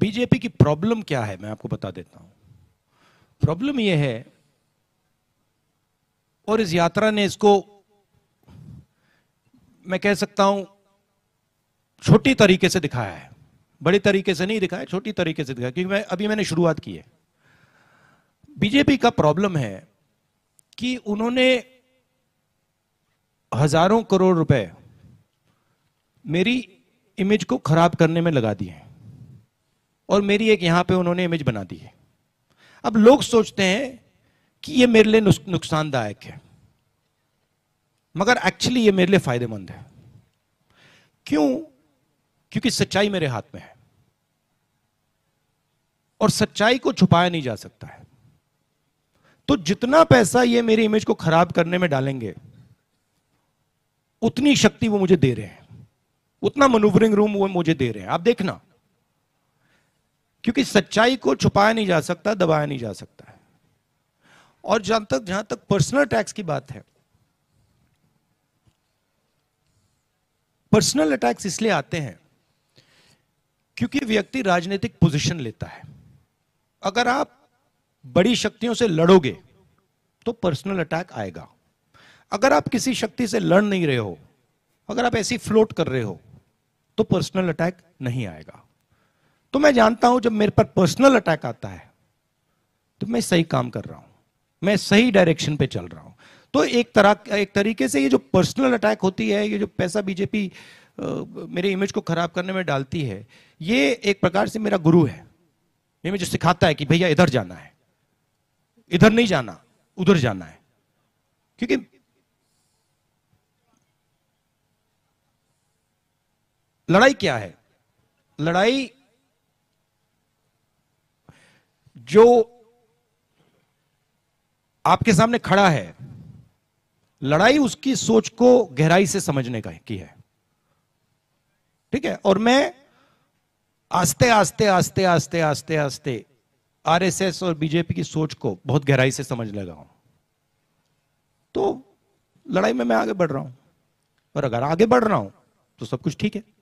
BJP की problem क्या है मैं आपको बता देता हूं प्रॉब्लम यह है और इस यात्रा ने इसको मैं कह सकता हूं छोटी तरीके से दिखाया है बड़े तरीके से नहीं दिखाया छोटी तरीके से दिखाया क्योंकि मैं अभी मैंने शुरुआत की है बीजेपी का प्रॉब्लम है कि उन्होंने हजारों करोड़ रुपए मेरी इमेज को खराब करने में लगा दिए हैं और मेरी एक यहां पे उन्होंने इमेज बना दी है अब लोग सोचते हैं कि ये मेरे लिए नुकसानदायक है मगर एक्चुअली ये मेरे लिए फायदेमंद है क्यों क्योंकि सच्चाई मेरे हाथ में है और सच्चाई को छुपाया नहीं जा सकता है तो जितना पैसा ये मेरी इमेज को खराब करने में डालेंगे उतनी शक्ति वो मुझे दे रहे हैं उतना मनूवरिंग रूम वो मुझे दे रहे हैं आप देखना क्योंकि सच्चाई को छुपाया नहीं जा सकता दबाया नहीं जा सकता है और जहां तक जहां तक पर्सनल अटैक्स की बात है पर्सनल अटैक्स इसलिए आते हैं क्योंकि व्यक्ति राजनीतिक पोजीशन लेता है अगर आप बड़ी शक्तियों से लड़ोगे तो पर्सनल अटैक आएगा अगर आप किसी शक्ति से लड़ नहीं रहे हो अगर आप ऐसी फ्लोट कर रहे हो तो पर्सनल अटैक नहीं आएगा तो मैं जानता हूं जब मेरे पर पर्सनल अटैक आता है तो मैं सही काम कर रहा हूं मैं सही डायरेक्शन पे चल रहा हूं तो एक तरह एक तरीके से ये जो पर्सनल अटैक होती है ये जो पैसा बीजेपी मेरे इमेज को खराब करने में डालती है ये एक प्रकार से मेरा गुरु है ये मुझे सिखाता है कि भैया इधर जाना है इधर नहीं जाना उधर जाना है क्योंकि लड़ाई क्या है लड़ाई जो आपके सामने खड़ा है लड़ाई उसकी सोच को गहराई से समझने का की है ठीक है और मैं आस्ते आस्ते आस्ते आस्ते आस्ते आस्ते आरएसएस और बीजेपी की सोच को बहुत गहराई से समझ लगा हूं तो लड़ाई में मैं आगे बढ़ रहा हूं और अगर आगे बढ़ रहा हूं तो सब कुछ ठीक है